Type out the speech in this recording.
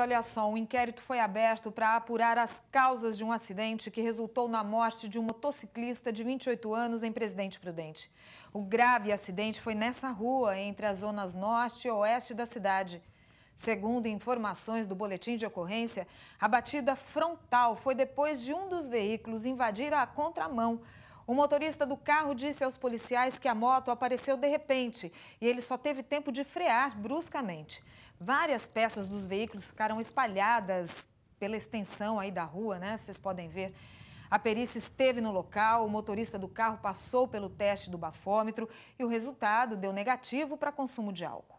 Olha só, um inquérito foi aberto para apurar as causas de um acidente que resultou na morte de um motociclista de 28 anos em Presidente Prudente. O grave acidente foi nessa rua, entre as zonas norte e oeste da cidade. Segundo informações do boletim de ocorrência, a batida frontal foi depois de um dos veículos invadir a contramão, o motorista do carro disse aos policiais que a moto apareceu de repente e ele só teve tempo de frear bruscamente. Várias peças dos veículos ficaram espalhadas pela extensão aí da rua, né? Vocês podem ver. A perícia esteve no local, o motorista do carro passou pelo teste do bafômetro e o resultado deu negativo para consumo de álcool.